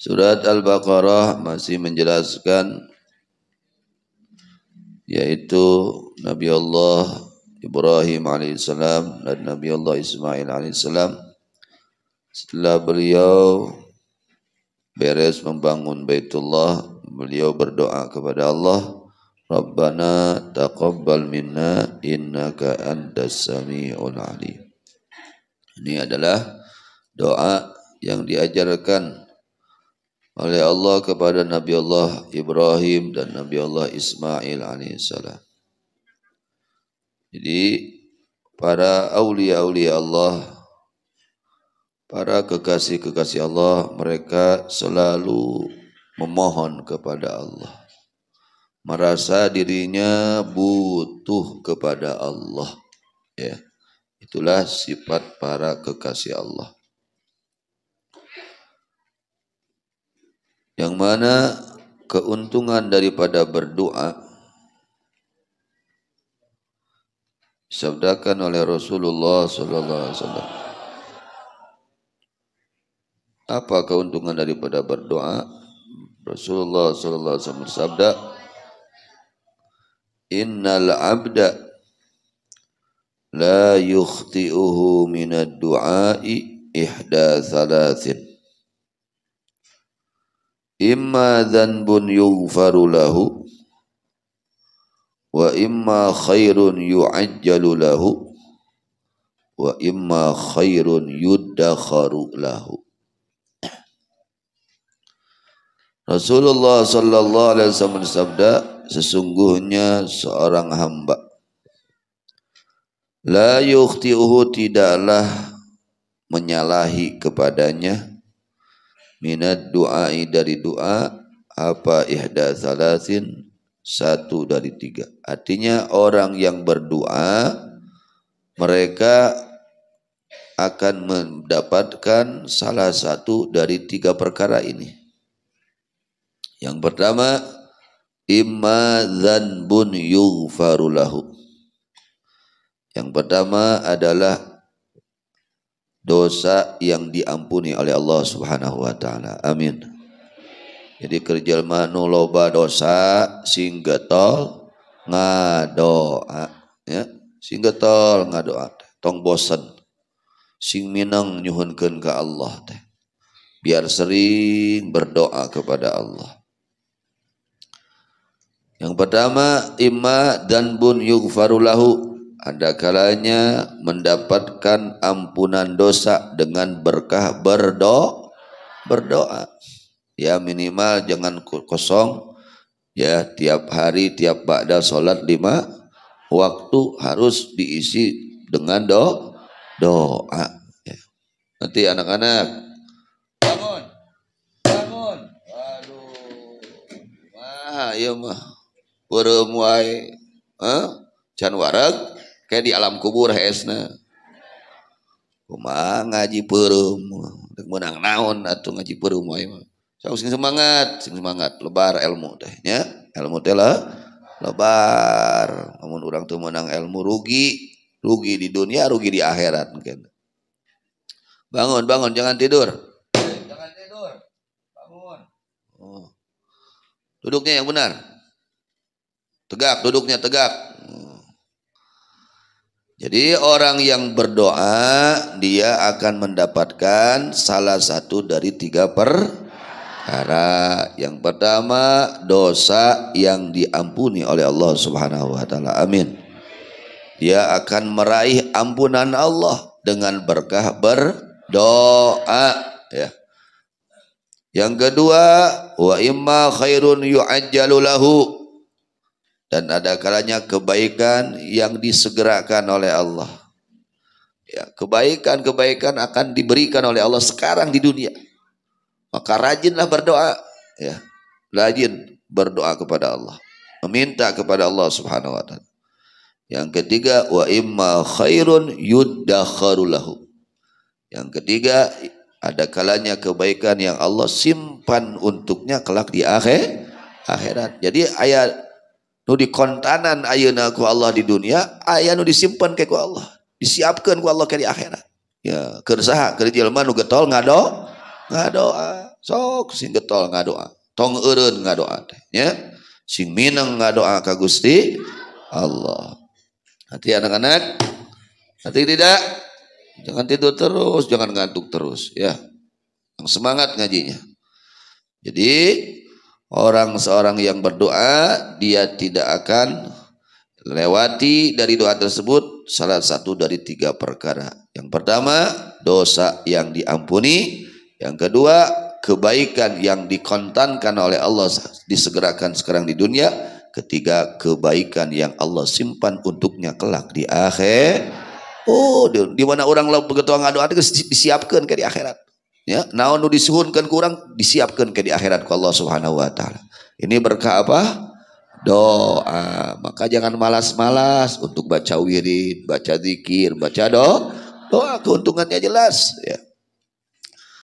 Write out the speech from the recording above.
Surat Al-Baqarah masih menjelaskan yaitu Nabi Allah Ibrahim alaihissalam dan Nabi Allah Ismail alaihissalam setelah beliau beres membangun Baitullah beliau berdoa kepada Allah Rabbana taqabbal minna innaka antas samiul alim ini adalah doa yang diajarkan oleh Allah kepada Nabi Allah Ibrahim dan Nabi Allah Ismail alaihissalam. Jadi para aulia-aulia Allah, para kekasih-kekasih Allah, mereka selalu memohon kepada Allah. Merasa dirinya butuh kepada Allah. Ya. Itulah sifat para kekasih Allah. Yang mana keuntungan daripada berdoa disabdakan oleh Rasulullah sallallahu alaihi wasallam. Apa keuntungan daripada berdoa? Rasulullah sallallahu alaihi wasallam bersabda, "Innal 'abda la yukhti'uhu min ad-du'a'i ihda thalathin." imma dhanbun yughfaru lahu wa imma khairun yu'ajjalu lahu wa imma khairun yuddakharu lahu Rasulullah sallallahu alaihi wasallam bersabda sesungguhnya seorang hamba la yukhti'uhu tidaklah menyalahi kepadanya Minat doai dari doa apa ihda salasin satu dari tiga artinya orang yang berdoa mereka akan mendapatkan salah satu dari tiga perkara ini yang pertama imma zanbun yughfarulahu yang pertama adalah dosa yang diampuni oleh Allah Subhanahu wa taala. Amin. Jadi kerja manu loba dosa sing getol ngadoa ya sehingga tol ngadoa tong bosen sing minang nyuhunkeun ka Allah teh. Biar sering berdoa kepada Allah. Yang pertama imma dan bun yughfarulahu ada kalanya mendapatkan ampunan dosa dengan berkah berdoa berdoa ya minimal jangan kosong ya tiap hari tiap ba'da sholat lima waktu harus diisi dengan do doa ya. nanti anak-anak bangun bangun waduh iya mah ya mah eh, wae, huh? can warag kayak di alam kubur hesna kuma ngaji perum menang naon atau ngaji perum saya so, semangat sing semangat lebar ilmu teh ya, ilmu teh lah lebar namun orang tuh menang ilmu rugi rugi di dunia rugi di akhirat mungkin bangun bangun jangan tidur jangan tidur bangun oh. duduknya yang benar tegak duduknya tegak jadi orang yang berdoa dia akan mendapatkan salah satu dari tiga per perkara. Yang pertama dosa yang diampuni oleh Allah Subhanahu wa taala. Amin. Dia akan meraih ampunan Allah dengan berkah berdoa ya. Yang kedua wa imma khairun yu'ajjalu lahu dan ada kalanya kebaikan yang disegerakan oleh Allah. Ya, kebaikan-kebaikan akan diberikan oleh Allah sekarang di dunia. Maka rajinlah berdoa, ya. Rajin berdoa kepada Allah, meminta kepada Allah Subhanahu wa taala. Yang ketiga wa imma khairun yuddakharu lahu. Yang ketiga ada kalanya kebaikan yang Allah simpan untuknya kelak di akhir akhirat. Jadi ayat nu dikontanan ayeuna ku Allah di dunia aya nu disimpan ke ku Allah disiapkan ku Allah ke di akhirat ya keur saha keur jelema nu getol ngado ngadoa sok sing getol ngadoa tong eureun ngadoa teh ya sing mineng ngadoa ka Gusti Allah hati anak-anak hati tidak jangan tidur terus jangan ngantuk terus ya yang semangat ngajinya jadi Orang seorang yang berdoa dia tidak akan lewati dari doa tersebut salah satu dari tiga perkara. Yang pertama dosa yang diampuni, yang kedua kebaikan yang dikontankan oleh Allah disegerakan sekarang di dunia, ketiga kebaikan yang Allah simpan untuknya kelak di akhir. Oh, di, mana orang lalu begitu ngadu ada disiapkan ke di akhirat. Ya, naon nu disuhunkeun kurang disiapkan ke di akhirat ku Allah Subhanahu wa taala. Ini berkah apa? Doa. Maka jangan malas-malas untuk baca wirid, baca zikir, baca doa. Doa keuntungannya jelas ya.